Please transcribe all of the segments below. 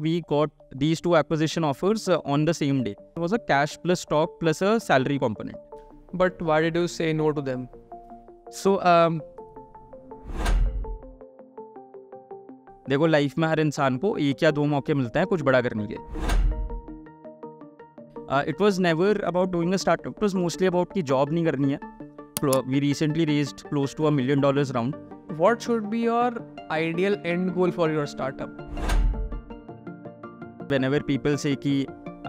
we got these two acquisition offers uh, on the same day. It was a cash plus stock plus a salary component. But why did you say no to them? So, um, देखो life में हर इंसान को एक या दो मौके मिलते हैं कुछ बड़ा करने के it was never about doing a startup it was mostly about की जॉब नहीं करनी है we recently raise close to a million dollars round what should be your ideal end goal for your startup whenever people say कि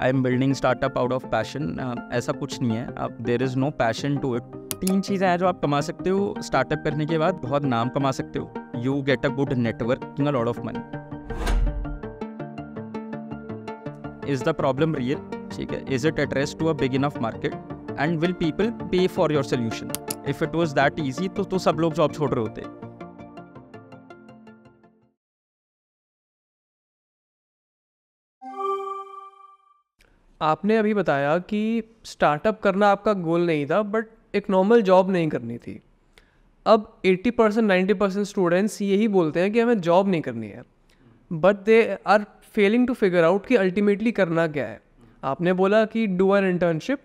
I am building startup out of passion ऐसा कुछ नहीं है अब there is no passion to it तीन चीज़ें हैं जो आप कमा सकते हो स्टार्टअप करने के बाद बहुत नाम कमा सकते हो you get a good network in a lot of money is the problem real ठीक है is it address to a big of market and will people pay for your solution if it was that easy तो सब लोग job छोड़ रहे होते हैं आपने अभी बताया कि स्टार्टअप करना आपका गोल नहीं था बट एक नॉर्मल जॉब नहीं करनी थी अब 80 परसेंट नाइन्टी परसेंट स्टूडेंट्स यही बोलते हैं कि हमें जॉब नहीं करनी है but they are failing to figure out कि अल्टीमेटली करना क्या है आपने बोला कि do an internship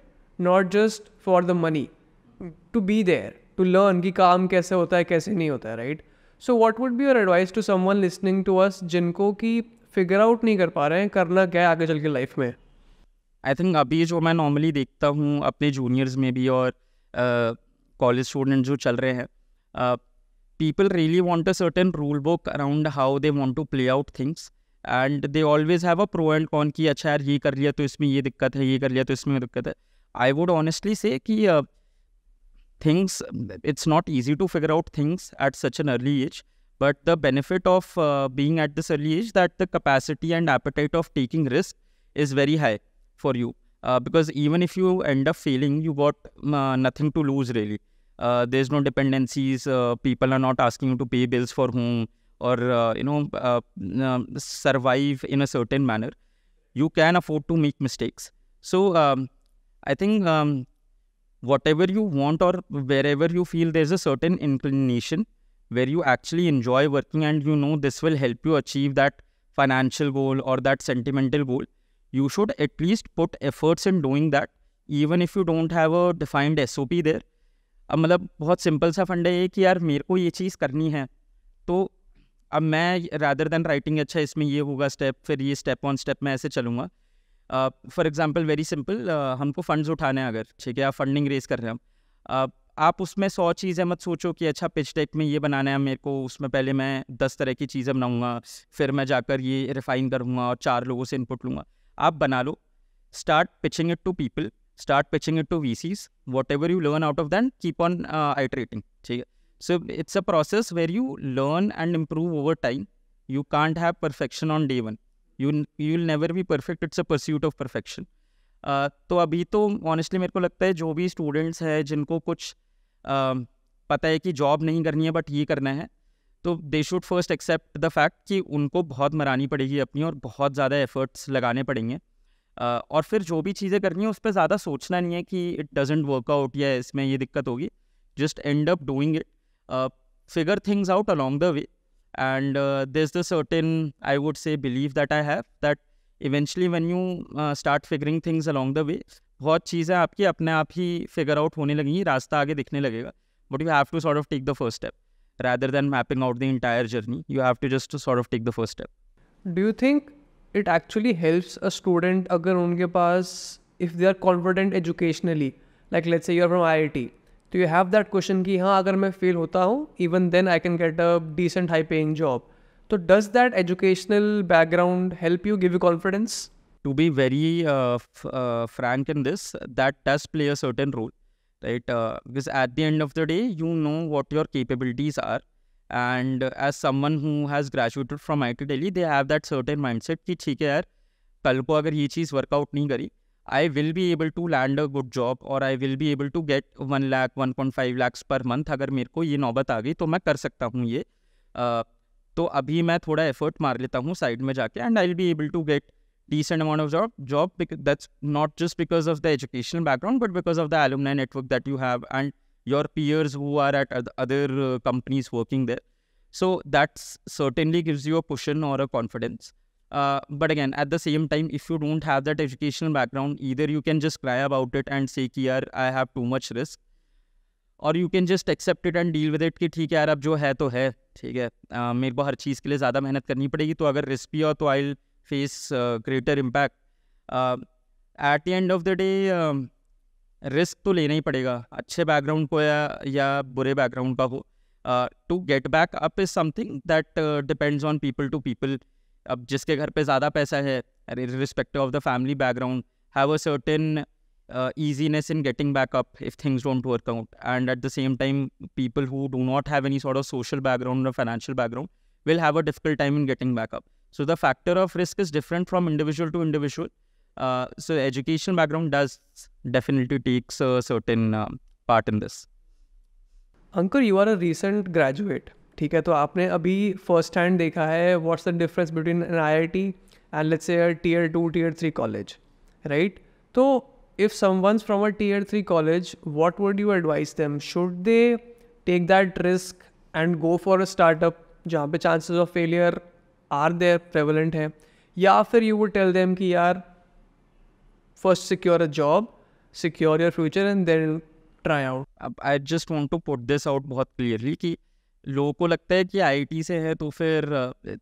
not just for the money to be there to learn कि काम कैसे होता है कैसे नहीं होता है right so what would be your advice to someone listening to us जिनको कि फिगर आउट नहीं कर पा रहे हैं करना क्या है आगे चल के लाइफ में आई थिंक अभी जो मैं नॉर्मली देखता हूँ अपने जूनियर्स में भी और कॉलेज uh, स्टूडेंट जो चल रहे हैं people really want a certain rule book around how they want to play out things and they always have a pro and con कि अच्छा यार ये कर लिया तो इसमें ये दिक्कत है ये कर लिया तो इसमें दिक्कत है आई वुड ऑनेस्टली से कि things it's not easy to figure out things at such an early age but the benefit of being at this early age that the capacity and appetite of taking risk is very high for you uh, because even if you end up failing, you got uh, nothing to lose really. Uh, there's no dependencies. Uh, people are not asking you to pay bills for whom or uh, you know uh, um, survive in a certain manner. You can afford to make mistakes. So um, I think um, whatever you want or wherever you feel there's a certain inclination where you actually enjoy working and you know this will help you achieve that financial goal or that sentimental goal you should at least put efforts in doing that even if you don't have a defined S O P there अब मतलब बहुत simple सा fund है ये कि यार मेरे को ये चीज़ करनी है तो अब मैं रादर देन राइटिंग अच्छा इसमें ये होगा स्टेप फिर ये स्टेप ऑन स्टेप मैं ऐसे चलूँगा फॉर एग्जाम्पल वेरी सिंपल हमको फंड्स उठाने हैं अगर ठीक है आप फंडिंग रेज कर रहे हैं हम आप उसमें सौ चीज़ें मत सोचो कि अच्छा पिच टेक में ये बनाना है मेरे को उसमें पहले मैं दस तरह की चीज़ें बनाऊँगा फिर मैं जाकर ये रिफ़ाइन करूँगा और चार लोगों से इनपुट लूँगा आप बना लो start pitching it to people start pitching it to VCs whatever you learn out of then keep on iterating ठीक है so it's a process where you learn and improve over time you can't have perfection on day one you you will never be perfect it's a pursuit of perfection तो अभी तो honestly मेरे को लगता है जो भी स्टूडेंट्स हैं जिनको कुछ uh, पता है कि जॉब नहीं करनी है बट ये करना है तो they should first accept the fact कि उनको बहुत मरानी पड़ेगी अपनी और बहुत ज़्यादा एफर्ट्स लगाने पड़ेंगे और फिर जो भी चीज़ें करनी है उस पर ज़्यादा सोचना नहीं है कि इट डजेंट वर्कआउट या इसमें ये दिक्कत होगी just end up doing it figure things out along the way and they is the certain I would say believe that I have that eventually when you start figuring things along the way बहुत चीज़ें आपकी अपने आप ही figure out होने लगेंगी रास्ता आगे दिखने लगेगा but you have to sort of take the first step rather than mapping out the entire journey you have to just sort of take the first step do you think it actually helps a student if they are confident educationally like let's say you are from iit do you have that question ki ha agar fail even then i can get a decent high paying job so does that educational background help you give you confidence to be very uh, uh, frank in this that does play a certain role right? Uh, because at the end of the day, you know what your capabilities are. And as someone who has graduated from IT Delhi, they have that certain mindset कि ठीक है यार कल को अगर ये चीज़ work out नहीं करी I will be able to land a good job और I will be able to get one lakh one point five lakhs per month अगर मेरे को ये नौबत आ गई तो मैं कर सकता हूँ ये uh, तो अभी मैं थोड़ा एफर्ट मार लेता हूँ साइड में जाके and I will be able to get decent amount of job job because that's not just because of the educational background but because of the alumni network that you have and your peers who are at other uh, companies working there so that certainly gives you a cushion or a confidence uh, but again at the same time if you don't have that educational background either you can just cry about it and say ki i have too much risk और you can just accept it and deal with it कि ठीक है यार अब जो है तो है ठीक है uh, मेरे को हर चीज़ के लिए ज़्यादा मेहनत करनी पड़ेगी तो अगर रिस्क भी हो तो I face uh, greater impact. At the end of the day risk तो लेना ही पड़ेगा अच्छे बैकग्राउंड को या या बुरे बैकग्राउंड का हो to get back up is something that depends on people to people अब जिसके घर पे ज़्यादा पैसा है respective of the family background have a certain easiness in getting back up if things don't work out and at the same time people who do not have any sort of social background और financial background will have a difficult time in getting back up So the factor of risk is different from individual to individual. Uh, so educational background does definitely takes a certain uh, part in this. Ankur, you are a recent graduate. ठीक है तो आपने अभी first hand देखा है what's the difference between an IIT and let's say a tier two tier three college right तो if someone from a tier three college what would you advice them should they take that risk and go for a startup जहाँ पे chances of failure are there prevalent हैं या फिर you would tell them कि यार first secure a job secure your future and then try out अब I just want to put this out बहुत clearly कि लोगों को लगता है कि आईटी से है तो फिर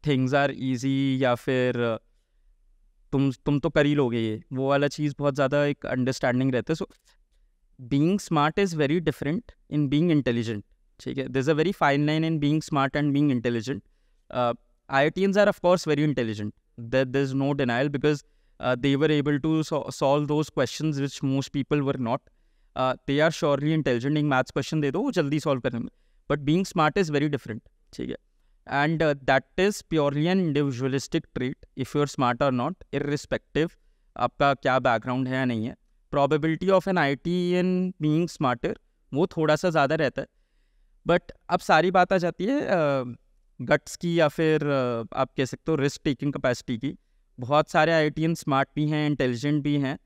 थिंग्स आर इजी या फिर तुम तुम तो कर ही लोगे ये वो वाला चीज़ बहुत ज़्यादा एक अंडरस्टैंडिंग रहता है so being smart is very different in being intelligent ठीक है this a very fine line in being smart and being intelligent IITians are of course very intelligent. There, there's no denial because uh, they were able to so solve those questions which most people were not. Uh, they are surely intelligent. In maths question they do, वो जल्दी solve करेंगे. But being smart is very different. ठीक And uh, that is purely an individualistic trait. If you're smart or not, irrespective आपका क्या background है या नहीं है. Probability of an IT and being smarter वो थोड़ा सा ज़्यादा रहता है. But अब सारी बात आ जाती है uh, गट्स की या फिर आप कह सकते हो रिस्क टेकिंग कैपेसिटी की बहुत सारे आई स्मार्ट भी हैं इंटेलिजेंट भी हैं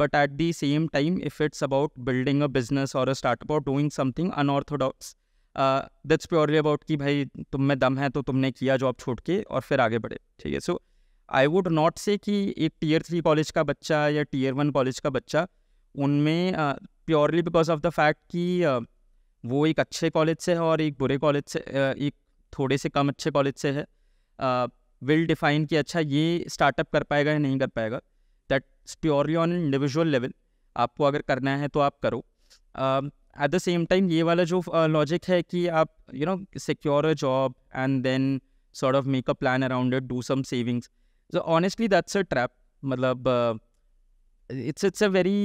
but at the same time if it's about building a business और अ स्टार्टअप और doing something unorthodox that's purely about कि भाई तुम में दम है तो तुमने किया जॉब छोड़ के और फिर आगे बढ़े ठीक है सो आई वुड नॉट से कि एक टीयर थ्री कॉलेज का बच्चा या टीयर वन कॉलेज का बच्चा उनमें purely because of the fact कि uh, वो एक अच्छे कॉलेज से है और एक बुरे कॉलेज से uh, एक थोड़े से कम अच्छे कॉलेज से है विल डिफाइन कि अच्छा ये स्टार्टअप कर पाएगा या नहीं कर पाएगा that purely on individual level आपको अगर करना है तो आप करो एट द सेम टाइम ये वाला जो लॉजिक uh, है कि आप you know secure a job and then sort of make a plan around it do some savings so honestly that's a trap मतलब इट्स इट्स अ वेरी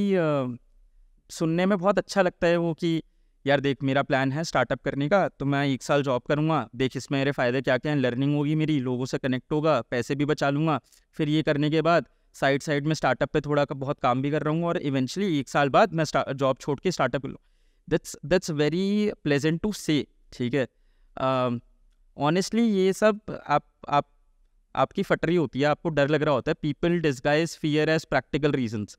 सुनने में बहुत अच्छा लगता है वो कि यार देख मेरा प्लान है स्टार्टअप करने का तो मैं एक साल जॉब करूँगा देख इसमें मेरे फ़ायदे क्या क्या हैं लर्निंग होगी मेरी लोगों से कनेक्ट होगा पैसे भी बचा लूँगा फिर ये करने के बाद साइड साइड में स्टार्टअप पे थोड़ा का बहुत काम भी कर रहा हूँ और इवेंचुअली एक साल बाद मैं जॉब छोड़ के स्टार्टअप कर लूँ that's that's very pleasant to say ठीक है ऑनेस्टली ये सब आप आप आपकी फटरी होती है आपको डर लग रहा होता है people disguise fear as practical reasons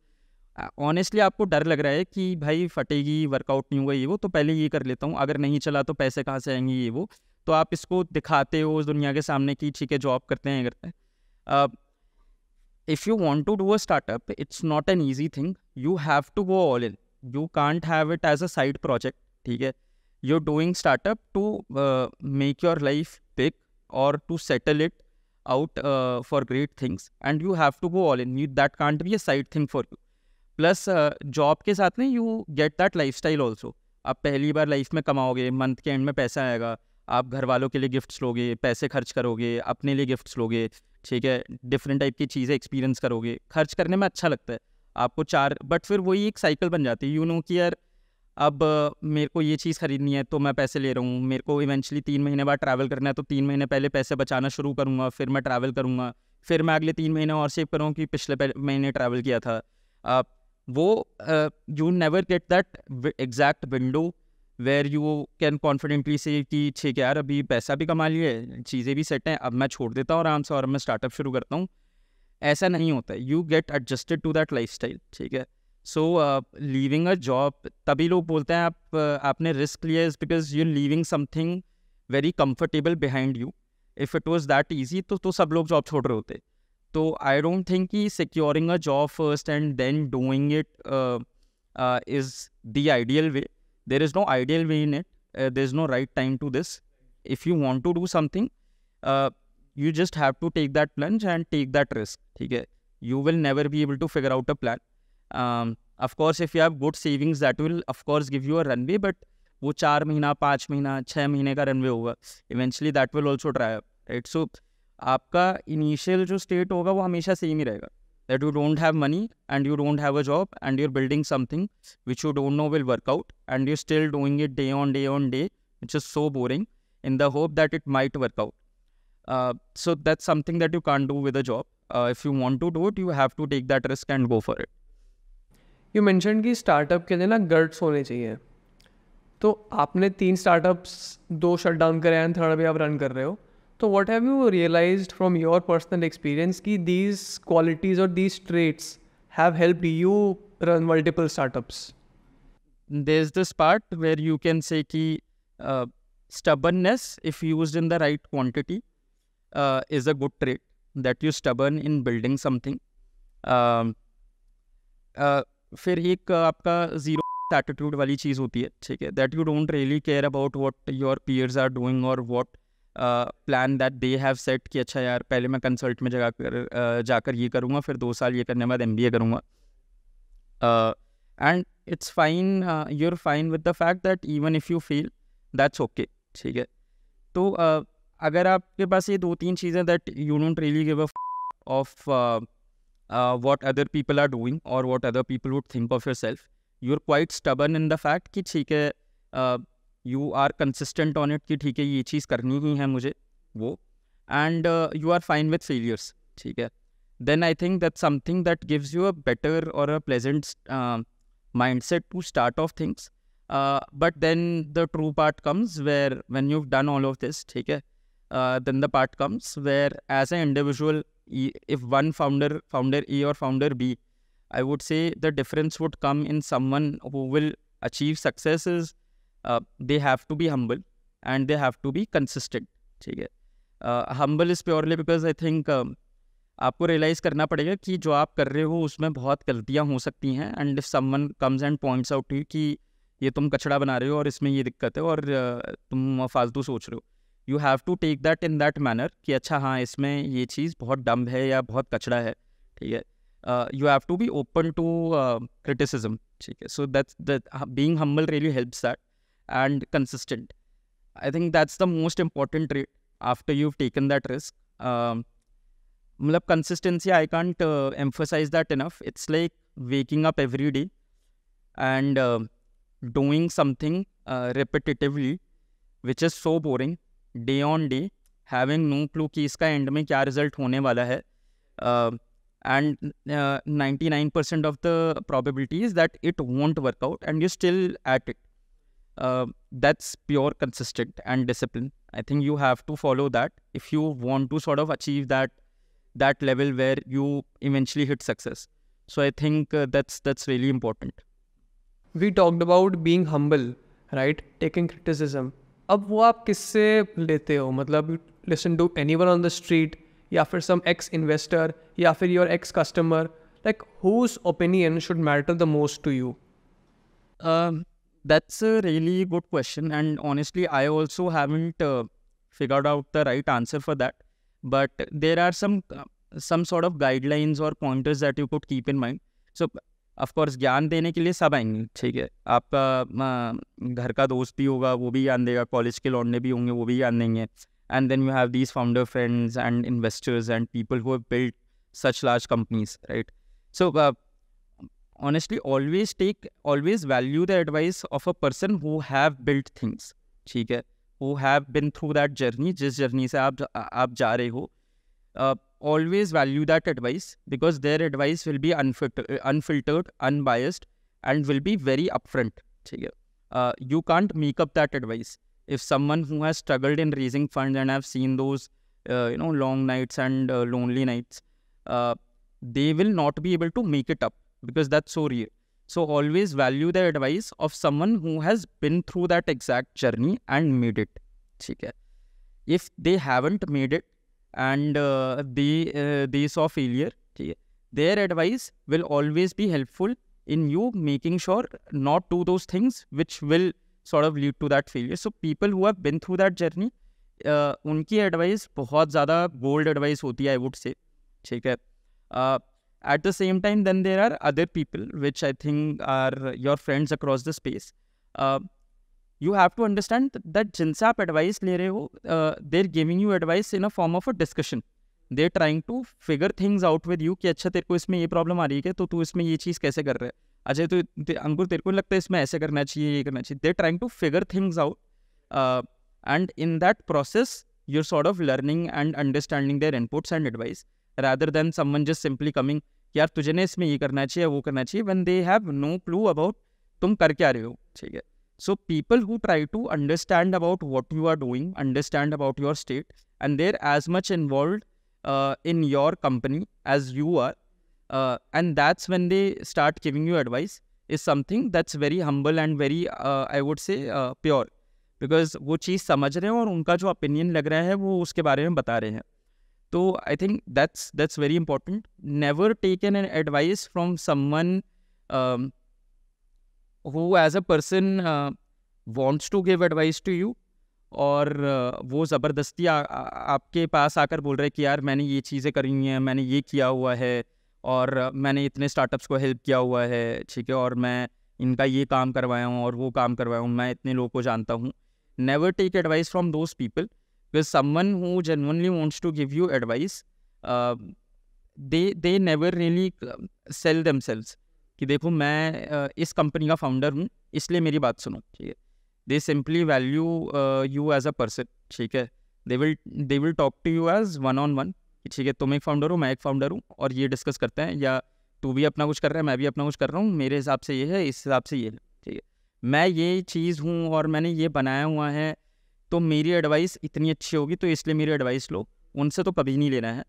honestly आपको डर लग रहा है कि भाई फटेगी वर्कआउट नहीं हुआ ये वो तो पहले ये कर लेता हूँ अगर नहीं चला तो पैसे कहाँ से आएंगे ये वो तो आप इसको दिखाते हो उस दुनिया के सामने कि ठीक है जॉब करते हैं करते हैं if you want to do a startup it's not an easy thing you have to go all in you can't have it as a side project ठीक है you doing startup to make your life pick और to settle it out for great things and you have to go all in you that can't be a side thing for you plus job uh, के साथ ना you get that lifestyle also आप पहली बार life में कमाओगे month के and में पैसा आएगा आप घर वालों के लिए गिफ्ट्स लोगे पैसे खर्च करोगे अपने लिए गिफ्ट्स लोगे ठीक है डिफरेंट टाइप की चीज़ें एक्सपीरियंस करोगे खर्च करने में अच्छा लगता है आपको चार बट फिर वही एक साइकिल बन जाती है यू नो कि यार अब uh, मेरे को ये चीज़ ख़रीदनी है तो मैं पैसे ले रहा हूँ मेरे को इवेंचुअली तीन महीने बाद ट्रैवल करना है तो तीन महीने पहले पैसे बचाना शुरू करूँगा फिर मैं ट्रैवल करूँगा फिर मैं अगले तीन महीने और सेव करूँ कि पिछले महीने ट्रैवल किया था आप वो you never get that exact window where you can confidently say कि ठीक है यार अभी पैसा भी कमा लिए चीज़ें भी सेट हैं अब मैं छोड़ देता हूँ आराम से और मैं स्टार्टअप शुरू करता हूँ ऐसा नहीं होता है you get adjusted to that lifestyle ठीक है सो लीविंग अ जॉब तभी लोग बोलते हैं आप आपने रिस्क लिया is because you leaving something very comfortable behind you if it was that easy तो तो सब लोग जॉब छोड़ रहे होते So I don't think he securing a job first and then doing it uh, uh, is the ideal way. There is no ideal way in it. Uh, there's no right time to this. If you want to do something, you just have to take that plunge and take that risk. Okay? You will never be able to figure out a plan. Um, of course, if you have good savings, that will of course give you a runway, but वो चार महीना पाँच महीना छः महीने का runway होगा eventually that will also try right so आपका इनिशियल जो स्टेट होगा वो हमेशा सेम ही रहेगा that you don't have money and you don't have a job and you're building something which you don't know will work out and you still doing it day on day on day which is so boring in the hope that it might work out so that something that you can do with a job if you want to do it you have to take that risk and go for it you mention की startup के लिए ना गर्ड्स होने चाहिए तो आपने तीन startups दो शट डाउन करे हैं थर्ड भी आप रन कर रहे हो So, what have you realized from your personal experience that these qualities or these traits have helped you run multiple startups? There's this part where you can say that uh, stubbornness, if used in the right quantity, uh, is a good trait that you're stubborn in building something. Um, uh, फिर एक uh, आपका zero attitude वाली चीज़ होती है ठीक है that you don't really care plan that they have set कि अच्छा यार पहले मैं कंसल्ट में uh, जाकर ये करूँगा फिर दो साल ये करने के बाद एम करूँगा and it's fine you are fine with the fact that even if you feel that's okay ठीक है तो uh, अगर आपके पास ये दो तीन चीज़ें that you don't really give a off what other people are doing और what other people would think of yourself you are quite stubborn in the fact कि ठीक है uh, you are consistent on it कि ठीक है ये चीज़ करनी ही है मुझे वो and you are fine with failures ठीक है then I think that something that gives you a better और a pleasant mindset to start off things but then the true part comes where when you done all of this ठीक है then the part comes where as a individual if one founder founder a or founder b i would say the difference would come in someone who will achieve successes they have to be humble and they have to be consistent ठीक है humble is purely because I think आपको realise करना पड़ेगा कि जो आप कर रहे हो उसमें बहुत गलतियाँ हो सकती हैं and if someone comes and points out you कि ये तुम कचड़ा बना रहे हो और इसमें ये दिक्कत है और uh, तुम फालतू सोच रहे हो you have to take that in that manner कि अच्छा हाँ इसमें ये चीज़ बहुत डम्ब है या बहुत कचड़ा है ठीक है you have to be open to criticism ठीक है so that's that being humble really helps that and consistent. I think that's the most important trait after you've taken that risk. Um, consistency, I can't uh, emphasize that enough. It's like waking up every day and uh, doing something uh, repetitively, which is so boring, day on day, having no clue कि इसका and में क्या result होने वाला है um, and uh, 99% of the probability is that it won't work out and you're still at it uh, that's pure consistent and discipline i think you have to follow that if you want to sort of achieve that that level where you eventually hit success so i think uh, that's that's really important we talked about being humble right taking criticism अब वो आप किससे लेते हो मतलब listen to anyone on the street या फिर some ex investor या फिर your ex customer like whose opinion should matter the most to you that's a really good question. And honestly, I also haven't uh, figured out the right answer for that. But there are some uh, some sort of guidelines or pointers that you could keep in mind. So of course, ज्ञान देने के लिए सब आएंगे ठीक है आपका घर का दोस्त भी होगा वो भी ज्ञान देगा कॉलेज के लौंडे भी होंगे वो भी ज्ञान देंगे and then you have these founder friends and investors and people who build such large companies right so honestly always take always value the advice of a person who have built things ठीक है who have been through that journey जिस journey से आप आप जा रहे हो uh, always value that advice because their advice will be unfiltered, unfiltered unbiased and will be very upfront ठीक है uh, you can't make up that advice if someone who has struggled in raising funds and have seen those uh, you know long nights and uh, lonely nights uh, they will not be able to make it up because that's so real. So always value the advice of someone who has been through that exact journey and made it. Okay. If they haven't made it and uh, they uh, they saw failure, their advice will always be helpful in you making sure not do those things which will sort of lead to that failure. So people who have been through that journey, uh, advice advice बहुत ज़्यादा advice. Advice होती है आई At the same time, then there are other people, which I think are your friends across the space. Uh, you have to understand that जिनसे आप advice ले रहे हो they're giving you advice in a form of a discussion they're trying to figure things out with you कि अच्छा तेरे को इसमें ये प्रॉब्लम आ रही है to tu isme ye cheez kaise kar raha hai acha to ankur tere ko lagta hai isme aise karna chahiye ye karna chahiye they're trying to figure things out uh, and in that process you're sort of learning and understanding their inputs and advice. Rather than someone just simply coming यार तुझे ने इसमें ये करना चाहिए वो करना चाहिए when they have no clue about तुम कर क्या रहे हो ठीक है so people who try to understand about what you are doing understand about your state and they're as much involved in your company as you are and that's when they start giving you advice is something that's very humble and very I would say pure because वो चीज़ समझ रहे हैं और उनका जो opinion लग रहा है वो उसके बारे में बता रहे हैं तो I think that's that's very important never take an advice from someone who as a person wants to give advice to you और uh, वो ज़बरदस्ती आपके पास आकर बोल रहे हैं कि यार मैंने ये चीज़ें करी हैं मैंने ये किया हुआ है और मैंने इतने स्टार्टअप्स को हेल्प किया हुआ है ठीक है और मैं इनका ये काम करवाया हूँ और वो काम करवाया हूँ मैं इतने लोगों को जानता हूँ never take advice from those people because someone who genuinely wants to give you advice uh, they they never really uh, sell themselves कि देखो मैं uh, इस कंपनी का फाउंडर हूँ इसलिए मेरी बात सुनो ठीक है they simply value you as a person ठीक है they will they will talk to you as one on one ठीक है तुम एक फाउंडर हो मैं एक फाउंडर हूँ और ये डिस्कस करते हैं या तू भी अपना कुछ कर रहा है मैं भी अपना कुछ कर रहा हूँ मेरे हिसाब से ये है इस हिसाब से ये है ठीक है मैं ये चीज़ हूँ और मैंने ये बनाया हुआ है तो मेरी एडवाइस इतनी अच्छी होगी तो इसलिए मेरी एडवाइस लो उनसे तो कभी नहीं लेना है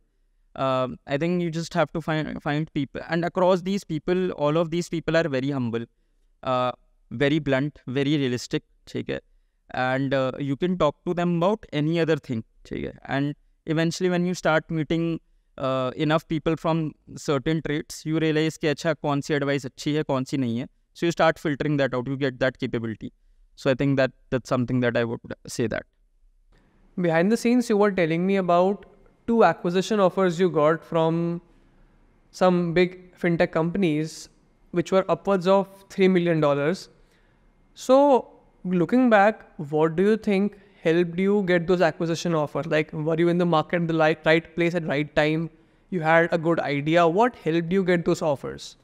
I think you just have to find find people and across these people all of these people are very humble very blunt very realistic ठीक है and you can talk to them about any other thing ठीक है and eventually when you start meeting enough people from certain trades you realise कि अच्छा कौन सी advice अच्छी है कौन सी नहीं है so you start filtering that out you get that capability So I think that that's something that I would say that. Behind the scenes, you were telling me about two acquisition offers you got from some big fintech companies, which were upwards of $3 million. So, looking back, what do you think helped you get those acquisition offers? Like, were you in the market in the right, right place at right time? You had a good idea. What helped you get those offers?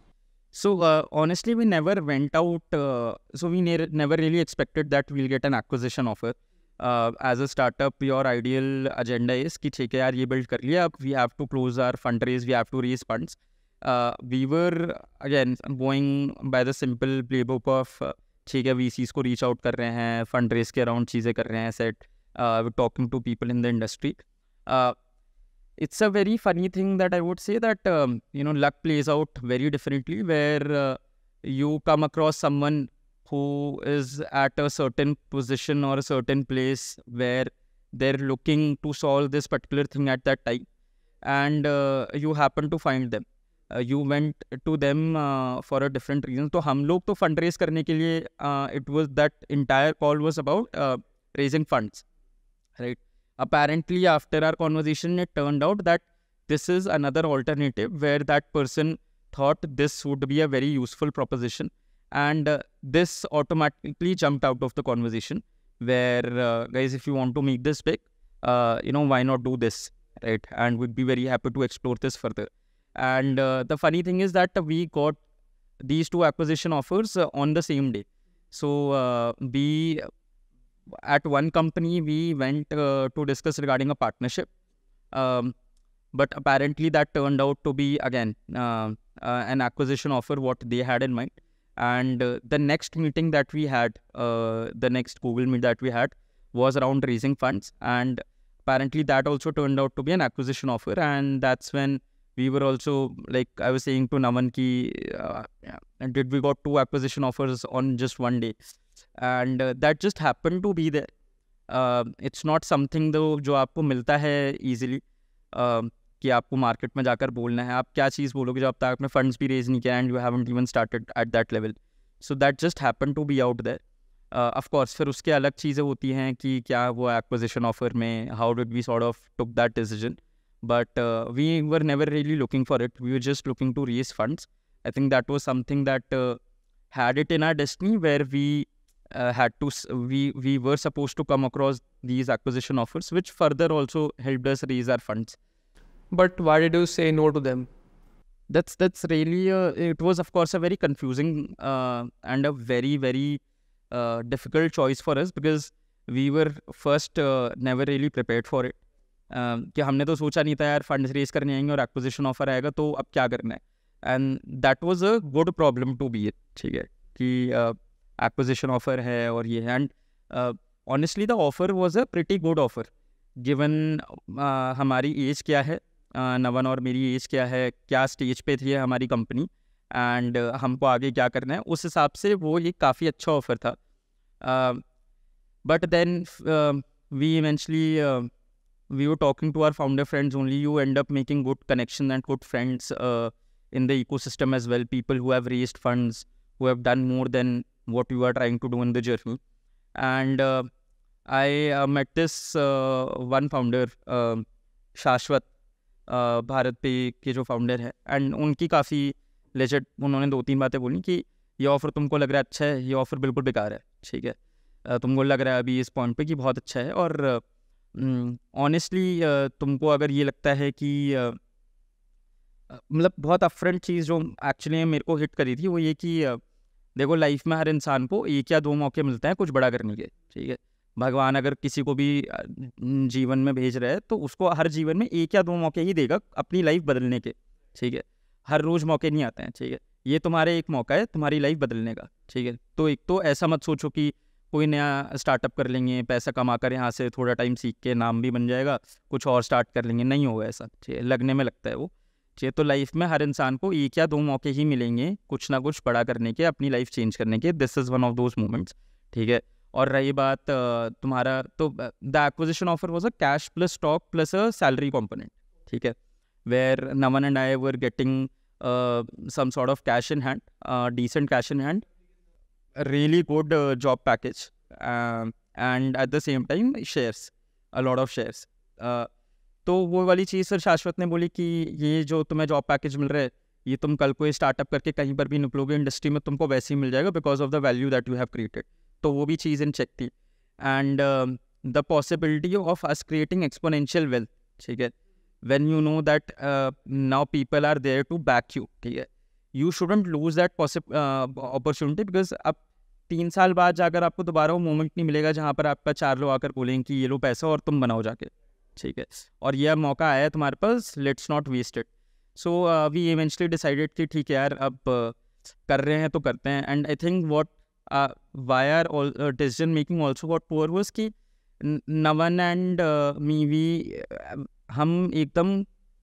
So uh, honestly, we never went out. Uh, so we ne never really expected that we'll get an acquisition offer. Uh, as a startup, your ideal agenda is that ठीक है build कर We have to close our fundraise. We have to raise funds. Uh, we were again going by the simple playbook of uh, ठीक है VCs को reach out कर रहे हैं, fundraise के around चीजें कर रहे हैं, set. we're uh, talking to people in the industry it's a very funny thing that I would say that um, you know luck plays out very differently where uh, you come across someone who is at a certain position or a certain place where they're looking to solve this particular thing at that time and uh, you happen to find them uh, you went to them uh, for a different reason so hum log to fundraise karne ke liye it was that entire call was about uh, raising funds right Apparently, after our conversation, it turned out that this is another alternative where that person thought this would be a very useful proposition. And uh, this automatically jumped out of the conversation where, uh, guys, if you want to make this big, uh, you know, why not do this, right? And we'd be very happy to explore this further. And uh, the funny thing is that we got these two acquisition offers uh, on the same day. So uh, we at one company we went uh, to discuss regarding a partnership um, but apparently that turned out to be again uh, uh, an acquisition offer what they had in mind and uh, the next meeting that we had uh, the next google meet that we had was around raising funds and apparently that also turned out to be an acquisition offer and that's when we were also like i was saying to naman ki uh, yeah, did we got two acquisition offers on just one day and that just happen to be there it's not something though जो आपको मिलता है easily uh, कि आपको market में जाकर बोलना है आप क्या चीज़ बोलोगे जो अब तक आपने फंड्स भी रेज नहीं किया and you haven't even started at that level so that just happen to be out there of course फिर उसके अलग चीज़ें होती हैं कि क्या वो एक्विजिशन ऑफर में how did we sort of took that decision but we were never really looking for it we were just looking to raise funds I think that was something that had it in our destiny where we uh, had to we we were supposed to come across these acquisition offers, which further also helped us raise our funds. But why did you say no to them? That's that's really a, it was of course a very confusing uh, and a very very uh, difficult choice for us because we were first uh, never really prepared for it. कि हमने तो सोचा नहीं था यार funds raise करने आएंगे और एक्विजिशन ऑफर आएगा तो अब क्या करना है and that was a good problem to be it ठीक है कि एक्विजिशन ऑफर है और ये and honestly the offer was a pretty good offer given हमारी एज क्या है uh, नवन और मेरी एज क्या है क्या स्टेज पे थी हमारी कंपनी एंड uh, हमको आगे क्या करना है उस हिसाब से वो एक काफ़ी अच्छा ऑफर था but then we eventually we you talking to our founder friends only you end up making good connection and good friends in the ecosystem as well people who have raised funds who have done more than what you are trying to do in the journey. And uh, I uh, met this uh, one founder, uh, Shashwat, uh, bharat pe ke jo founder hai and unki kafi लेजेड unhone do teen baatein boli ki ये offer तुमको लग रहा है अच्छा है ये offer बिल्कुल बेकार है ठीक है तुमको लग रहा है अभी इस पॉइंट पे कि बहुत अच्छा है और ऑनेस्टली तुमको अगर ये लगता है कि मतलब बहुत अफ्रंट चीज़ जो एक्चुअली मेरे को हिट करी थी वो ये कि देखो लाइफ में हर इंसान को एक या दो मौके मिलते हैं कुछ बड़ा करने के ठीक है भगवान अगर किसी को भी जीवन में भेज रहे हैं तो उसको हर जीवन में एक या दो मौके ही देगा अपनी लाइफ बदलने के ठीक है हर रोज़ मौके नहीं आते हैं ठीक है ये तुम्हारे एक मौका है तुम्हारी लाइफ बदलने का ठीक है तो एक तो ऐसा मत सोचो कि कोई नया स्टार्टअप कर लेंगे पैसा कमा कर यहाँ से थोड़ा टाइम सीख के नाम भी बन जाएगा कुछ और स्टार्ट कर लेंगे नहीं होगा ऐसा ठीक है लगने में लगता है वो चाहिए तो लाइफ में हर इंसान को एक या दो मौके ही मिलेंगे कुछ ना कुछ बड़ा करने के अपनी लाइफ चेंज करने के this is one of those moments ठीक है और रही बात तुम्हारा तो the acquisition offer was a cash plus stock plus a salary component ठीक है where Naman and I were getting some sort of cash in hand decent cash in hand really good job package and at the same time shares a lot of shares तो वो वाली चीज़ sir शाश्वत ने बोली कि ये जो तुम्हें जॉब पैकेज मिल रहा है ये तुम कल को स्टार्टअप करके कहीं पर भी निकलोगे इंडस्ट्री में तुमको वैसे ही मिल जाएगा because of the value that you have created तो वो भी चीज़ इन चेक थी and the possibility of us creating exponential wealth ठीक है when you know that now people are there to back you ठीक है you shouldn't lose that opportunity because अब तीन साल बाद जाकर आपको दोबारा वो मोमेंट नहीं मिलेगा जहाँ पर आपका चार लोग आकर बोलेंगे कि ये लो पैसा और तुम बनाओ जाके ठीक है और यह मौका आया तुम्हारे पास let's not waste it so we eventually decided कि ठीक है यार अब uh, कर रहे हैं तो करते हैं and I think what why are decision making also what poor was कि नवन एंड मी वी हम एकदम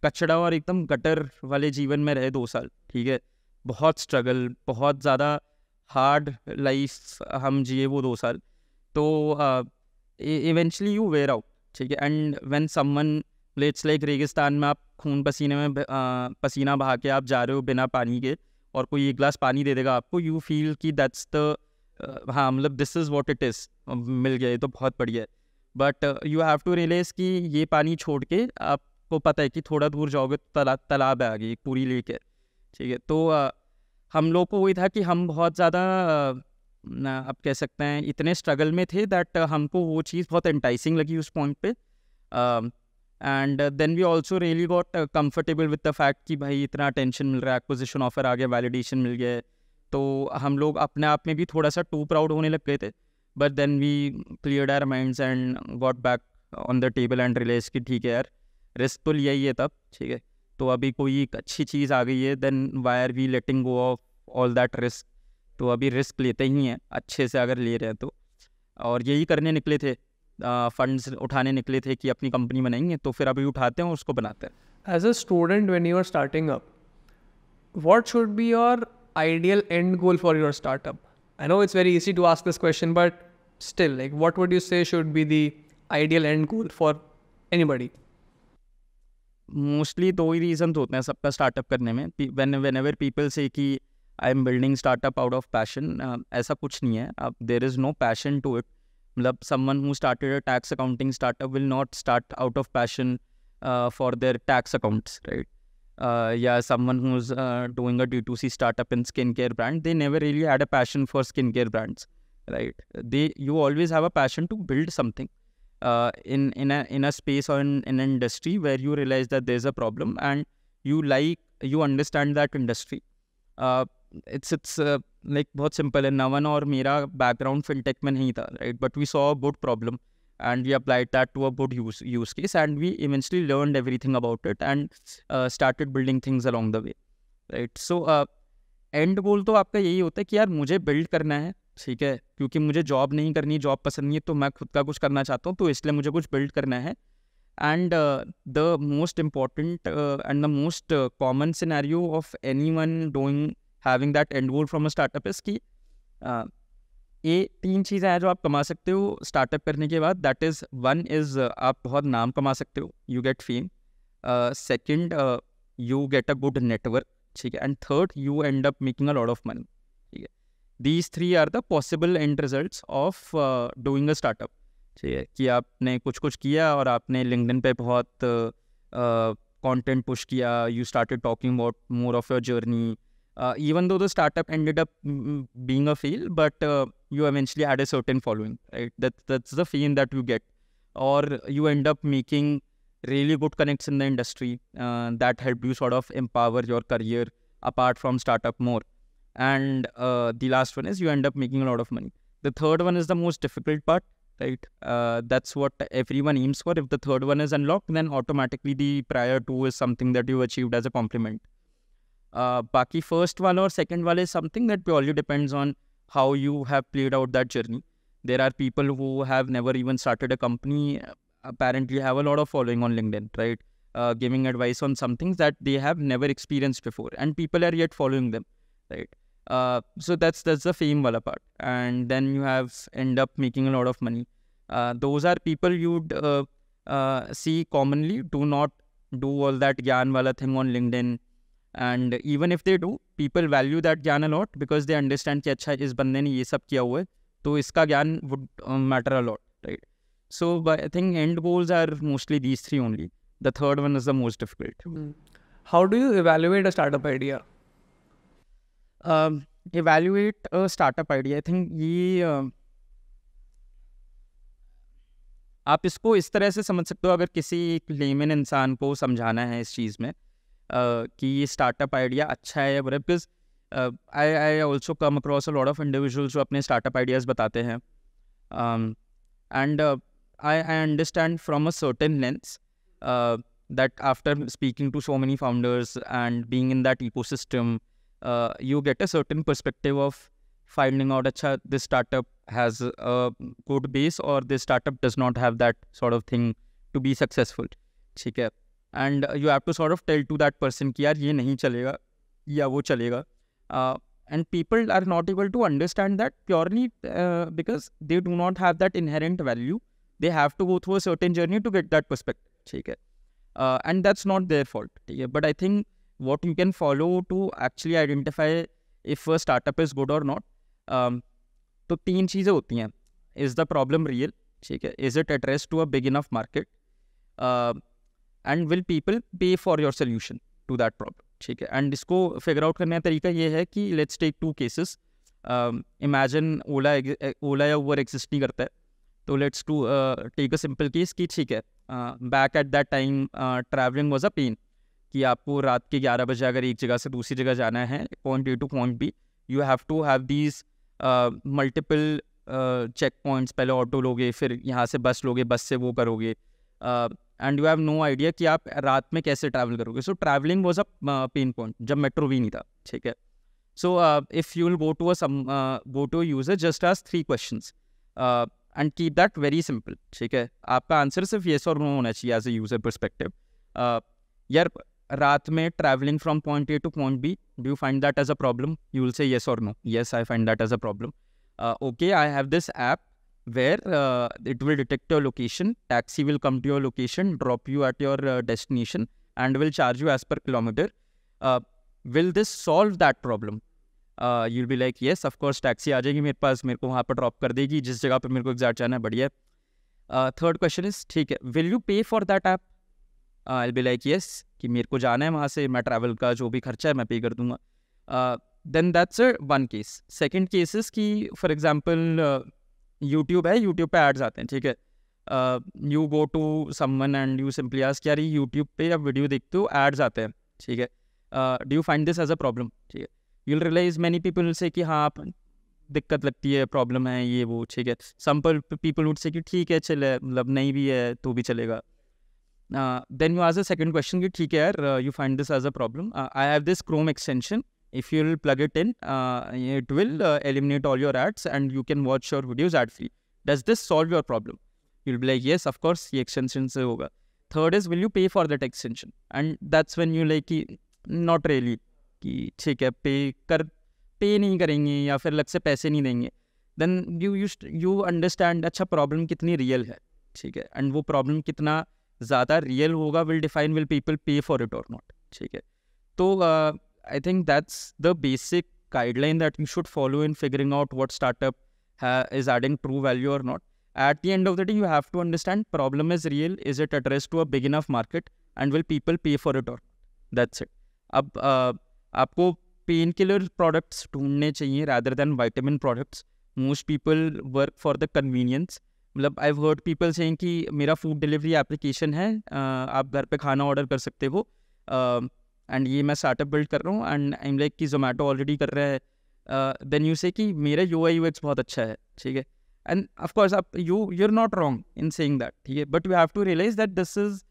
कचड़ा और एकदम गटर वाले जीवन में रहे दो साल ठीक है बहुत स्ट्रगल बहुत ज़्यादा हार्ड लाइफ हम जिए वो दो साल तो इवेंचुअली यू वेयर आउट ठीक है and when someone plates like रेगिस्तान में आप खून पसीने में आ, पसीना बहा के आप जा रहे हो बिना पानी के और कोई एक ग्लास पानी दे देगा आपको यू फील कि दैट्स द हाँ मतलब this is what it is मिल गया ये तो बहुत बढ़िया है but you have to realise कि ये पानी छोड़ के आपको पता है कि थोड़ा दूर जाओगे तो तला, तालाब है आगे पूरी लेक है ठीक है तो uh, हम लोग को वही था कि हम बहुत ज़्यादा uh, आप कह सकते हैं इतने स्ट्रगल में थे दैट uh, हमको वो चीज़ बहुत एंटाइसिंग लगी उस पॉइंट पे and then we also really got comfortable with the fact कि भाई इतना टेंशन मिल रहा है एक्विजिशन ऑफर आ गया वैलिडेशन मिल गया तो हम लोग अपने आप में भी थोड़ा सा टू प्राउड होने लग गए थे but then we clear our mind and got back on the table and realised कि ठीक है यार रिस्क तो लिया ही है तब ठीक है तो अभी कोई एक अच्छी चीज़ आ गई है then why are we letting go off all that risk तो अभी रिस्क लेते ही हैं अच्छे से अगर ले रहे हैं तो और यही करने निकले थे फंड्स उठाने निकले थे कि अपनी कंपनी बनाएंगे तो फिर अभी उठाते हैं उसको बनाते हैं as a student when you are starting up what should be your ideal end goal for your startup I know it's very easy to ask this question but still like what would you say should be the ideal end goal for anybody mostly दो ही reason होते हैं सबका startup करने में when whenever people say कि I am building startup out of passion ऐसा कुछ नहीं है अब there is no passion to it मतलब someone who started a tax accounting startup will not start out of passion for their tax accounts right या someone who is doing a D to C startup in skin care brand they never really had a passion for skin care brands right they you always have a passion to build something uh, in in a in a space or in, in, an industry where you realize that there's a problem and you like you understand that industry. Uh, it's it's like बहुत simple है नवन और मेरा background fintech में नहीं था right but we saw good problem and we applied that to a good use use case and we eventually learn everything about it and uh, started building things along the way right end goal uh, तो आपका यही होता है कि यार मुझे build करना है ठीक है क्योंकि मुझे जॉब नहीं करनी जॉब पसंद नहीं है तो मैं खुद का कुछ करना चाहता हूँ तो इसलिए मुझे कुछ बिल्ड करना है and the most important and the most common scenario of anyone doing having that end goal from a startup is की ये तीन चीज़ें हैं जो आप कमा सकते हो स्टार्टअप करने के बाद दैट इज़ वन इज़ आप बहुत नाम कमा सकते हो you get fame second you get a good network ठीक है and third you end up making a lot of money ठीक है these three are the possible end result of doing a startup ठीक है कि आपने कुछ कुछ किया और आपने लिंकडिन पे बहुत कंटेंट uh, पुश किया you started talking about more of your journey uh, even though the startup ended up mm, mm, being a fail, but uh, you eventually had a certain following, right? That, that's the fame that you get. Or you end up making really good connects in the industry uh, that help you sort of empower your career apart from startup more. And uh, the last one is you end up making a lot of money. The third one is the most difficult part, right? Uh, that's what everyone aims for. If the third one is unlocked, then automatically the prior two is something that you achieved as a compliment Baki uh, first one or second one is something that purely depends on how you have played out that journey. There are people who have never even started a company, apparently have a lot of following on LinkedIn, right? Uh, giving advice on some things that they have never experienced before, and people are yet following them, right? Uh, so that's that's the fame wala part, and then you have end up making a lot of money. Uh, those are people you'd uh, uh, see commonly do not do all that gyan wala thing on LinkedIn and even if they do people value that ज्ञान a lot because they understand कि अच्छा इस बंदे ने ये सब किया हुआ है तो इसका ज्ञान would matter a lot right so I think end goals are mostly these three only the third one is the most difficult how do you evaluate a startup idea evaluate a startup idea I think ये um, आप इसको इस तरह से समझ सकते हो अगर किसी एक लेमन इंसान को समझाना है इस चीज़ में कि ये स्टार्टअप आइडिया अच्छा है या बुरा because I I also come across a lot of individual जो अपने स्टार्टअप आइडियाज़ बताते हैं and I I understand from a certain length that after speaking to so many founders and being in that ecosystem you get a certain perspective of finding out अच्छा this startup has a good base और this startup does not have that sort of thing to be successful ठीक है and you have to sort of tell to that person कि यार ये नहीं चलेगा या वो चलेगा and people are not able to understand that purely because they do not have that inherent value they have to go through a certain journey to get that perspective ठीक है and that's not their fault ठीक है but I think what you can follow to actually identify if a startup is good or not तो तीन चीज़ें होती हैं is the problem real ठीक है is it address to a big enough market and will people pay for your solution to that problem ठीक है and इसको फिगर आउट करने का तरीका ये है कि let's take two cases imagine Ola Ola या ओवर एग्जिस्ट नहीं करता है तो let's to take a simple case कि ठीक है back at that time travelling was a pain कि आपको रात के ग्यारह बजे अगर एक जगह से दूसरी जगह जाना है point A to point B you have to have these multiple checkpoints पहले ऑटो लोगे फिर यहाँ से बस लोगे बस से वो करोगे uh, and you have no idea कि आप रात में कैसे ट्रैवल करोगे so travelling was a pain point जब मेट्रो भी नहीं था ठीक है so if you will go to go to user just ask three question and keep that very simple ठीक है आपका आंसर सिर्फ येस और नो होना चाहिए एज ए यूजर परस्पेक्टिव यार रात में travelling from point A to point B do you find that as a problem you will say yes or no yes I find that as a problem okay I have this app where uh, it will detect your location. Taxi will come to your location, drop you at your uh, destination, and will charge you as per kilometer. Uh, will this solve that problem? You'll be like yes of course taxi आ जाएगी मेरे पास मेरे को वहाँ पर drop कर देगी जिस जगह पर मेरे को एग्जैक्ट जाना है बढ़िया थर्ड क्वेश्चन इज ठीक है will you pay for that app I be like yes कि मेरे को जाना है वहाँ से मैं ट्रैवल का जो भी खर्चा है मैं पे कर दूंगा then that's one case second case is कि फॉर एग्जाम्पल यूट्यूब है यूट्यूब पे एड्स आते हैं ठीक है you go to someone and you simply ask यार यूट्यूब पे आप वीडियो देखते हो एड्स आते हैं ठीक है do you find this as a problem ठीक है you will realize many people say कि हाँ आप दिक्कत लगती है प्रॉब्लम है ये वो ठीक है सम्पल पीपल वुड से कि ठीक है चले मतलब नहीं भी है तो भी चलेगा देन यू आज अ सेकेंड क्वेश्चन कि ठीक है यार you find this as a problem I have this Chrome extension if you will plug it in uh, it will uh, eliminate all your ads and you can watch your videos ad free does this solve your problem you'll be like yes of course the extension is over third is will you pay for that extension and that's when you like not really कि ठीक है पे कर पे नहीं करेंगे या फिर अलग से पैसे नहीं देंगे then you you you understand अच्छा प्रॉब्लम कितनी रियल है ठीक है एंड वो प्रॉब्लम कितना ज़्यादा रियल होगा will define will people pay for it or not ठीक है तो uh, I think that's the basic guideline that you should follow in figuring out what startup ha- uh, is adding true value or not. At the end of the day, you have to understand problem is real. Is it addressed to a big enough market, and will people pay for it or not? That's it. अब uh, आपको painkiller products ढूंढने चाहिए rather than vitamin products. Most people work for the convenience. मतलब I heard people saying कि मेरा food delivery application है uh, आप घर पे खाना ऑर्डर कर सकते हो एंड ये मैं स्टार्टअप बिल्ड कर रहा हूँ एंड आई एम लाइक कि जोमेटो ऑलरेडी कर रहा है देन यू से कि मेरा यू आई यू बहुत अच्छा है ठीक है एंड ऑफकोर्स आप you you are not wrong in saying that ठीक है but you have to realize that this is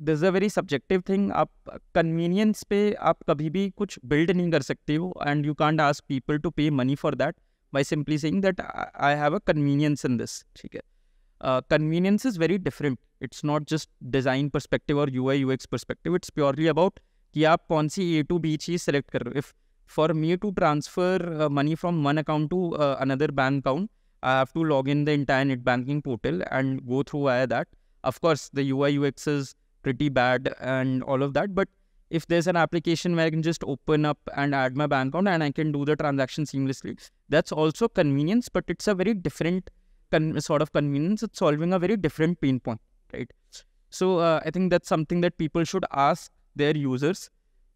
this is a very subjective thing आप कन्वीनियंस पे आप कभी भी कुछ बिल्ड नहीं कर सकते हो and you can't ask people to pay money for that by simply saying that I have a convenience in this ठीक है convenience is very different it's not just design perspective और U I U X perspective it's purely about कि आप कौन सी A to B चीज़ select कर रहे हो if for me to transfer money from one account to another bank account I have to log in the entire net banking portal and go through via that. Of course, the UI UX is pretty bad and all of that. But if there's an application where I can just open up and add my bank account and I can do the transaction seamlessly, that's also convenience, but it's a very different sort of convenience. It's solving a very different pain point, right? So uh, I think that's something that people should ask their users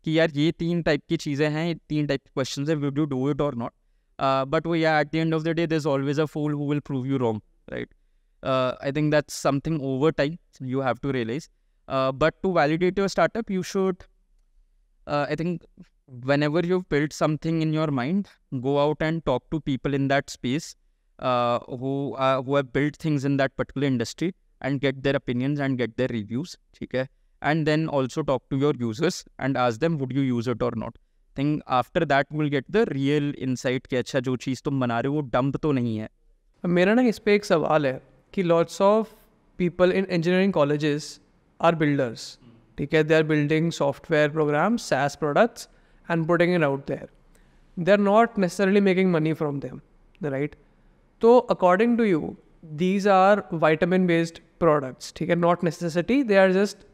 कि यार ये तीन type की चीज़ें हैं तीन type के question है would you do it or not but वो या at the end of the day there is always a fool who will prove you wrong right I think that's something over time you have to realize but to validate your startup you should I think whenever you build something in your mind go out and talk to people in that space who have build things in that particular industry and get their opinions and get their reviews ठीक है and then also talk to your users and ask them would you use it or not think after that we'll get the real insight ki acha jo cheez tum bana rahe ho dumb to nahi hai mera na is pe ek sawal hai lots of people in engineering colleges are builders theek hai they are building software programs saas products and putting it out there they're not necessarily making money from them right so according to you these are vitamin based products okay not necessity they are just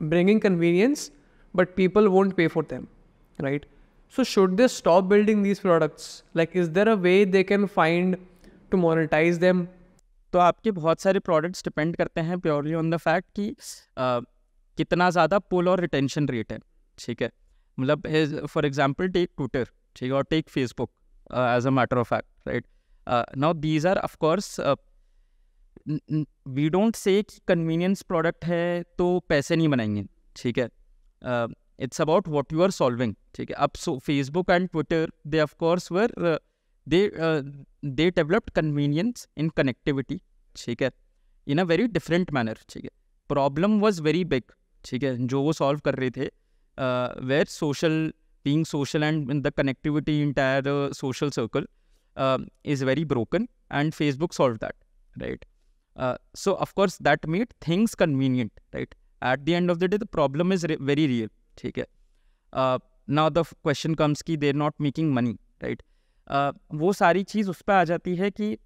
bringing convenience, but people won't pay for them, right? So should they stop building these products? Like, is there a way they can find to monetize them? तो आपके बहुत सारे products depend करते हैं purely on the fact कि कितना ज़्यादा पुल और रिटेंशन रेट है ठीक है मतलब फॉर एग्जांपल टेक ट्विटर ठीक है और take Facebook as a matter of fact right now these are of course we don't say convenience product है तो पैसे नहीं बनाएंगे ठीक है it's about what you are solving ठीक है अब so Facebook and Twitter they of course were they they developed convenience in connectivity ठीक है in a very different manner ठीक है प्रॉब्लम वॉज वेरी बिग ठीक है जो वो सॉल्व कर रहे थे where social being social and in the connectivity entire social circle is very broken and Facebook solve that right Uh, so of course that made things convenient, right? At the end of the day, the problem is re very real. ठीक है uh, now the question comes कि they are not making money, right? Uh, वो सारी चीज़ उस पर आ जाती है कि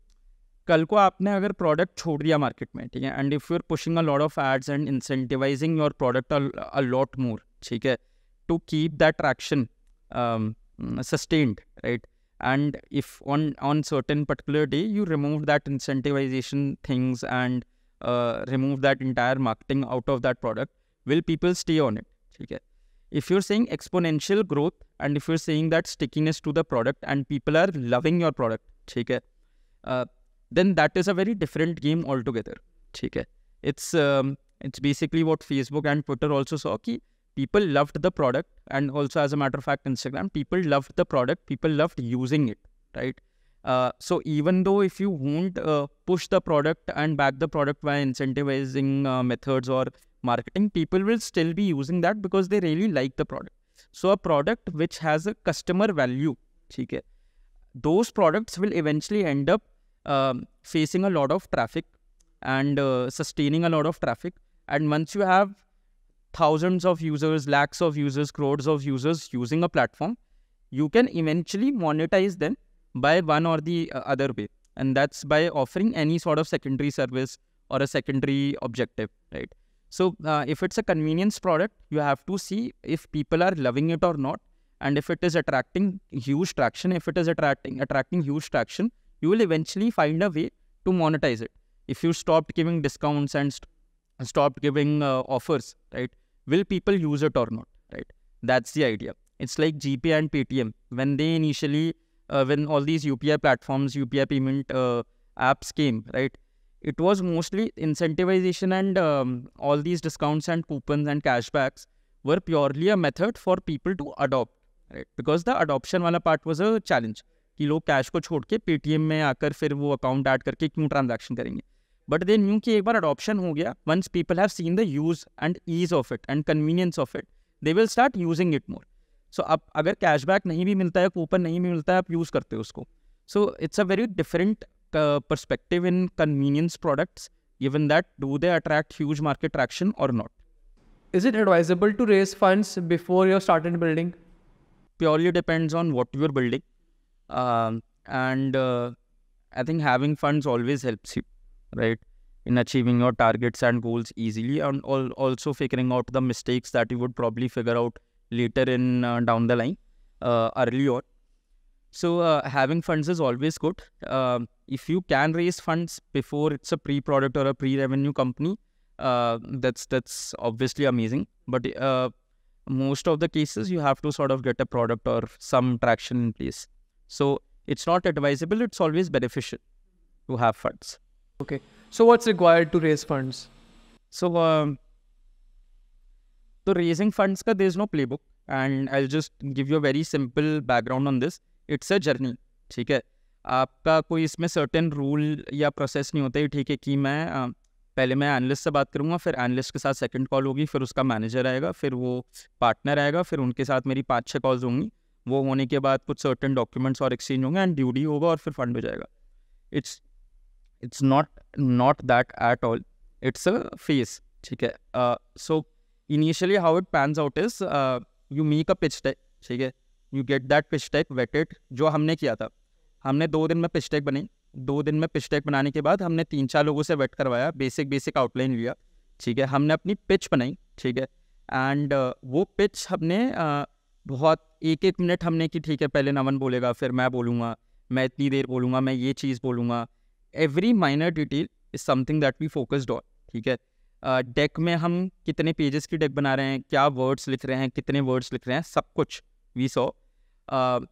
कल को आपने अगर प्रोडक्ट छोड़ दिया मार्केट में ठीक है and if you are pushing a lot of ads and incentivizing your product a lot more ठीक है to keep that traction sustained right and if on on certain particular day you remove that incentivization things and uh, remove that entire marketing out of that product will people stay on it okay if you're saying exponential growth and if you're saying that stickiness to the product and people are loving your product okay uh, then that is a very different game altogether okay it's um, it's basically what facebook and twitter also saw ki people loved the product and also as a matter of fact instagram people loved the product people loved using it right uh, so even though if you won't uh, push the product and back the product by incentivizing uh, methods or marketing, people will still be using that because they really like the product. So a product which has a customer value, okay, those products will eventually end up um, facing a lot of traffic and uh, sustaining a lot of traffic. And once you have thousands of users, lakhs of users, crores of users using a platform, you can eventually monetize them by one or the uh, other way. And that's by offering any sort of secondary service or a secondary objective, right? So uh, if it's a convenience product, you have to see if people are loving it or not. And if it is attracting huge traction, if it is attracting attracting huge traction, you will eventually find a way to monetize it. If you stopped giving discounts and st stopped giving uh, offers, right? will people use it or not right that's the idea it's like gpa and paytm when they initially uh, when all these upi platforms upi payment uh, apps came right it was mostly incentivization and um, all these discounts and coupons and cashbacks were purely a method for people to adopt right because the adoption wala part was a challenge कि लोग cash को छोड़ के Paytm में आकर फिर वो account add करके क्यों ट्रांजैक्शन करेंगे but then यूँ कि एक बार adoption हो once people have seen the use and ease of it and convenience of it they will start using it more. So आप अगर cashback नहीं भी मिलता है coupon नहीं भी मिलता है आप use करते So it's a very different uh, perspective in convenience products given that do they attract huge market traction or not. Is it advisable to raise funds before you started building? Purely depends on what you're building. Um, and uh, I think having funds always helps you right? In achieving your targets and goals easily, and also figuring out the mistakes that you would probably figure out later in uh, down the line, uh, early on. So uh, having funds is always good. Uh, if you can raise funds before it's a pre-product or a pre-revenue company, uh, that's that's obviously amazing. But uh, most of the cases, you have to sort of get a product or some traction in place. So it's not advisable. It's always beneficial to have funds. Okay. So what's required to raise funds? So um, so raising funds, ka, there's no playbook, and I'll just give you a very simple background on this. It's a journey, ठीक है आपका कोई इसमें certain rule या process नहीं होता है ठीक है कि मैं आ, पहले मैं एनालिस्ट से बात करूंगा फिर एनालिस्ट के साथ सेकंड कॉल होगी फिर उसका मैनेजर आएगा फिर वो पार्टनर आएगा फिर उनके साथ मेरी पाँच छः कॉल्स होंगी वो होने के बाद कुछ सर्टेन डॉक्यूमेंट्स और एक्सचेंज होंगे एंड ड्यूडी होगा और फिर फंड हो जाएगा it's it's not not that at all it's a phase ठीक है so initially how it pans out is you make a pitch deck ठीक है you get that pitch deck vetted जो हमने किया था हमने दो दिन में पिच टेक बनी दो दिन में पिच टेक बनाने के बाद हमने तीन चार लोगों से वेट करवाया बेसिक बेसिक आउटलाइन लिया ठीक है हमने अपनी पिच बनाई ठीक है एंड uh, वो पिच हमने uh, बहुत एक एक मिनट हमने कि ठीक है पहले नमन बोलेगा फिर मैं बोलूँगा मैं इतनी देर बोलूँगा मैं ये चीज़ बोलूँगा every minor detail is something that we focused on ठीक है डेक uh, में हम कितने पेजेस की डेक बना रहे हैं क्या वर्ड्स लिख रहे हैं कितने वर्ड्स लिख रहे हैं सब कुछ वी सॉ uh,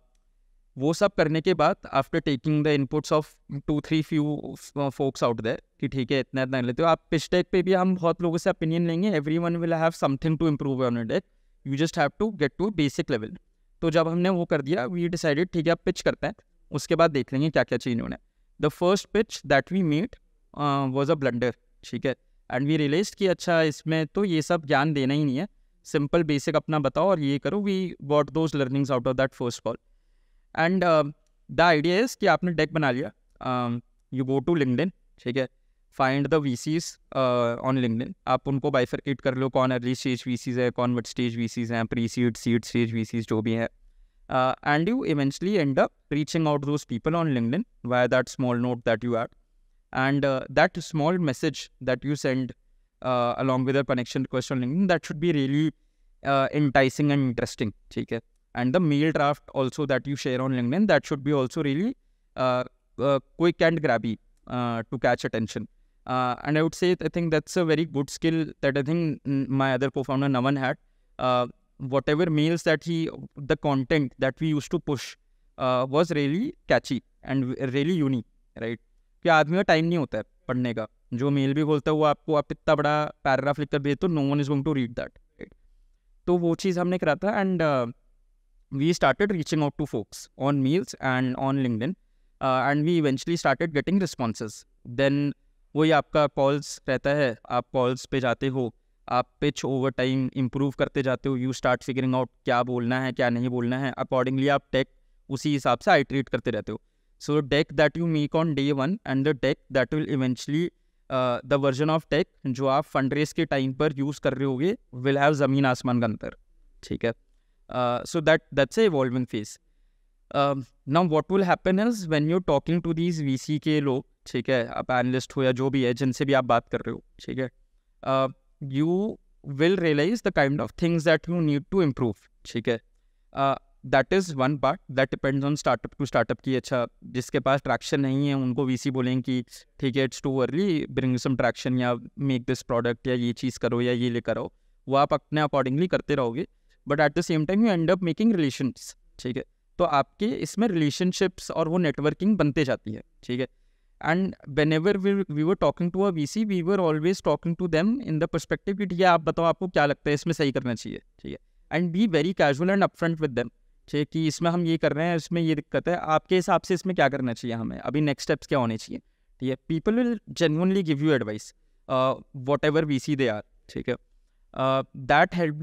वो सब करने के बाद after taking the inputs of two three few folks out there कि ठीक है इतना इतना लेते हो आप पिच डेक पे भी हम बहुत लोगों से ओपिनियन लेंगे everyone will have something to improve on deck you just have to get to basic level तो जब हमने वो कर दिया वी डिसाइडेड ठीक है आप पिच करते हैं उसके बाद देख लेंगे क्या क्या चेंज होना है the first pitch that we made was a blunder ठीक है एंड वी रियलाइज कि अच्छा इसमें तो ये सब ज्ञान देना ही नहीं है सिंपल बेसिक अपना बताओ और ये करो we what those learnings out of that first call and the idea is कि आपने डेक बना लिया यू गो टू इन ठीक है find the VCs on in आप उनको बाइफर्केट कर लो कौन अर्ली स्टेज वी सीज है कौन वट स्टेज वी सीज हैं pre seed seed stage VCs जो भी हैं uh, and you eventually end up reaching out those people on linkedin via that small note that you add and uh, that small message that you send uh, along with a connection request on linkedin that should be really uh, enticing and interesting okay? and the mail draft also that you share on linkedin that should be also really uh, uh, quick and grabby to catch attention and I would say, I think that's a very good skill that I think mm, my other co-founder Naman had. Uh, whatever ever that that the content that we used to push uh, was really catchy and really unique, right? कि आदमी का time नहीं होता है पढ़ने का जो mail भी बोलता है वो आपको आप इतना बड़ा पैराग्राफ लिख कर भेज दो no one is going to read that right तो वो चीज़ हमने करा था and we started reaching out to folks on mails and on LinkedIn and we eventually started getting response then वही आपका कॉल्स रहता है आप कॉल्स पे जाते हो आप पिच ओवर टाइम इम्प्रूव करते जाते हो यू स्टार्ट फिगरिंग आउट क्या बोलना है क्या नहीं बोलना है अकॉर्डिंगली आप टेक उसी हिसाब से आई ट्रीट करते रहते हो so deck that you make on day one and the deck that will eventually the version of deck जो आप फंड रेस के टाइम पर यूज़ कर रहे होगे विल हैव ज़मीन आसमान का अंतर ठीक है so that that's a evolving phase now what will happen is when you talking to these VC के लोग ठीक है आप एनलिस्ट हो या जो भी है जिनसे भी आप बात कर रहे हो ठीक है uh, you will realize the kind of things that you need to improve ठीक है that is one part that depends on startup to startup की अच्छा जिसके पास ट्रैक्शन नहीं है उनको वी सी बोलेंगे कि ठीक है it's too early bring some traction या मेक दिस प्रोडक्ट या ये चीज़ करो या ये ले करो वो आप अपने अकॉर्डिंगली करते रहोगे but at the same time you end up making relation ठीक है तो आपके इसमें रिलेशनशिप्स और वो नेटवर्किंग बनते जाती है ठीक है and whenever we were talking to a VC we were always talking to them in the perspective कि ठीक है आप बताओ आपको क्या लगता है इसमें सही करना चाहिए ठीक है and be very casual and upfront with them ठीक है कि इसमें हम ये कर रहे हैं इसमें ये दिक्कत है आपके हिसाब से इसमें क्या करना चाहिए हमें अभी नेक्स्ट स्टेप्स क्या होने चाहिए ठीक है people will genuinely give you advice whatever we see they are ठीक है that help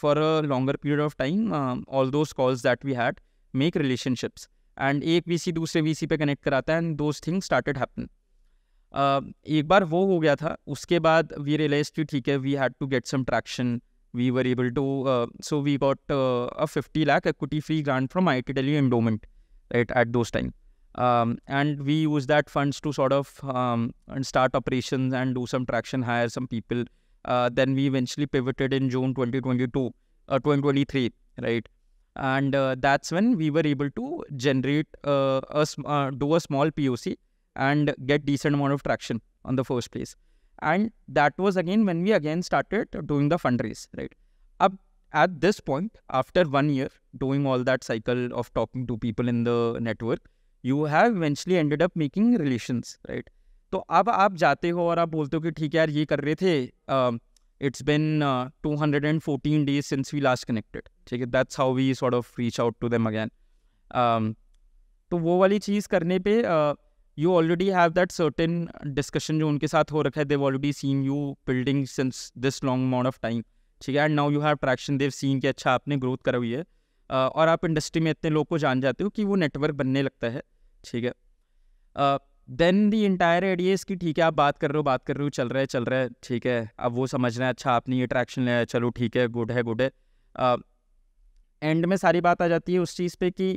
for a longer period of time all those calls that we had make relationships and एक सी दूसरे वी सी पे connect कराता है and those thing started happen एक बार वो हो गया था उसके बाद वी रियलाइज कि ठीक है we had to get some traction we were able to so we got a fifty lakh equity free grant from I T Delhi endowment right at those time and we use that that to sort of start operation and do some traction hire some people then we eventually Uh, in June twenty twenty two twenty twenty three right and uh, that's when we were able to generate uh, a uh, do a small POC and get decent amount of traction on the first place. And that was again when we again started doing the fundraise, right? Up at this point, after one year doing all that cycle of talking to people in the network, you have eventually ended up making relations, right? तो अब आप जाते हो और आप बोलते हो कि ठीक है यार ये कर रहे um, it's been two hundred and fourteen days since we last connected ठीक है that's how we sort of reach out to them again तो वो वाली चीज़ करने पर you already have that certain discussion जो उनके साथ हो रखा है they've already seen you building since this long amount of time ठीक है and now you have traction they've seen कि अच्छा आपने ग्रोथ करा हुई है uh, और आप इंडस्ट्री में इतने लोग को जान जाते हो कि वो नेटवर्क बनने लगता है ठीक है uh, then the entire idea इसकी ठीक है आप बात कर रहे हो बात कर रहे हो चल रहा है चल रहा है ठीक है अब वो समझ रहे हैं अच्छा आपने ये ट्रैक्शन लिया है चलो ठीक है गुड है गुड है एंड में सारी बात आ जाती है उस चीज़ पे कि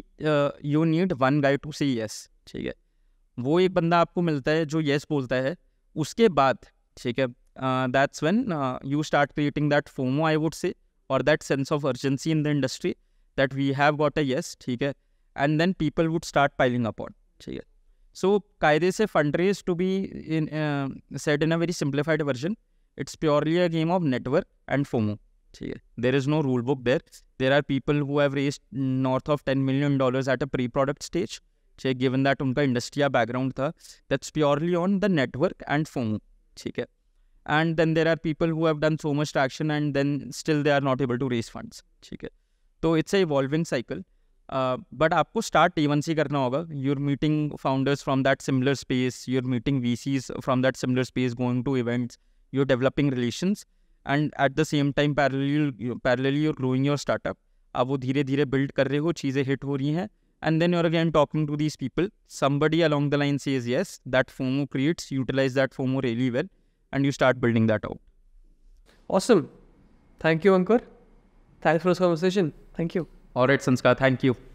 you need one guy to see yes ठीक है वो एक बंदा आपको मिलता है जो येस yes बोलता है उसके बाद ठीक है that's when you start creating that FOMO I would say और that sense of urgency in the industry that we have got a yes ठीक है and then people would start piling upon ठीक है सो कायदे से fund raise to be in set in a very simplified version it's purely a game of network and FOMO ठीक है there is no rule book there there are people who have raise north of ten million dollar at a pre product stage ठीक है given that उनका industrial background था that's purely on the network and FOMO ठीक है and then there are people who have done so much traction and then still they are not able to raise funds ठीक है तो it's a evolving cycle but uh, आपको start टी वन सी करना होगा your meeting founders from that similar space you meeting VCs from that similar space going to events you developing relation and at the same time parallel you're growing your startup आप वो धीरे धीरे build कर रहे हो चीज़ें hit हो रही हैं and then you're again talking to this people somebody along the line say is yes that FOMO creates utilise that FOMO really well and you start building that out awesome thank you Ankur thanks for this conversation thank you और Sanskar thank you